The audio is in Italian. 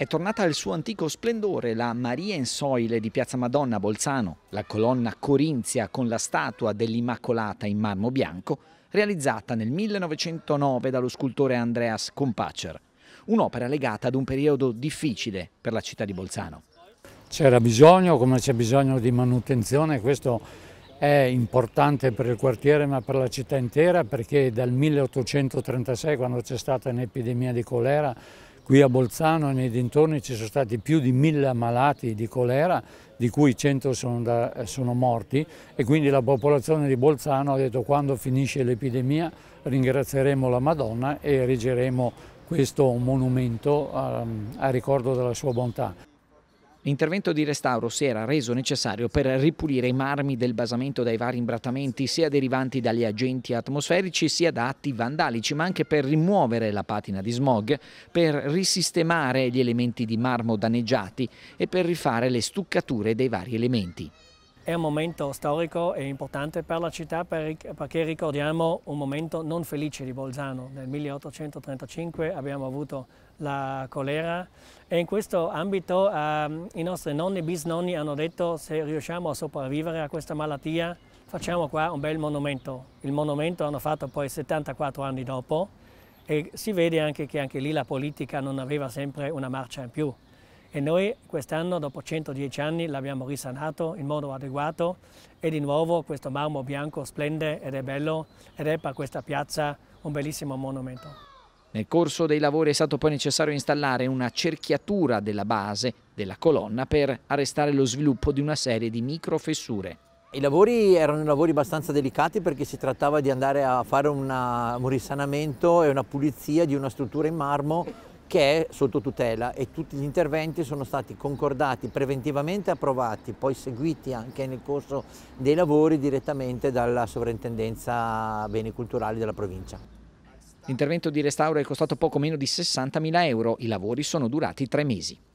È tornata al suo antico splendore la Maria in Soile di Piazza Madonna a Bolzano, la colonna corinzia con la statua dell'Immacolata in marmo bianco, realizzata nel 1909 dallo scultore Andreas Compacer, un'opera legata ad un periodo difficile per la città di Bolzano. C'era bisogno, come c'è bisogno di manutenzione, questo è importante per il quartiere ma per la città intera perché dal 1836, quando c'è stata un'epidemia di colera, Qui a Bolzano e nei dintorni ci sono stati più di mille ammalati di colera, di cui 100 sono, da, sono morti e quindi la popolazione di Bolzano ha detto quando finisce l'epidemia ringrazieremo la Madonna e erigeremo questo monumento a, ehm, a ricordo della sua bontà. L'intervento di restauro si era reso necessario per ripulire i marmi del basamento dai vari imbrattamenti sia derivanti dagli agenti atmosferici sia da atti vandalici, ma anche per rimuovere la patina di smog, per risistemare gli elementi di marmo danneggiati e per rifare le stuccature dei vari elementi. È un momento storico e importante per la città perché ricordiamo un momento non felice di Bolzano. Nel 1835 abbiamo avuto la colera e in questo ambito eh, i nostri nonni e bisnonni hanno detto se riusciamo a sopravvivere a questa malattia facciamo qua un bel monumento. Il monumento hanno fatto poi 74 anni dopo e si vede anche che anche lì la politica non aveva sempre una marcia in più e noi quest'anno dopo 110 anni l'abbiamo risanato in modo adeguato e di nuovo questo marmo bianco splende ed è bello ed è per questa piazza un bellissimo monumento. Nel corso dei lavori è stato poi necessario installare una cerchiatura della base della colonna per arrestare lo sviluppo di una serie di microfessure. I lavori erano lavori abbastanza delicati perché si trattava di andare a fare una, un risanamento e una pulizia di una struttura in marmo che è sotto tutela e tutti gli interventi sono stati concordati, preventivamente approvati, poi seguiti anche nel corso dei lavori direttamente dalla sovrintendenza beni culturali della provincia. L'intervento di restauro è costato poco meno di 60.000 euro, i lavori sono durati tre mesi.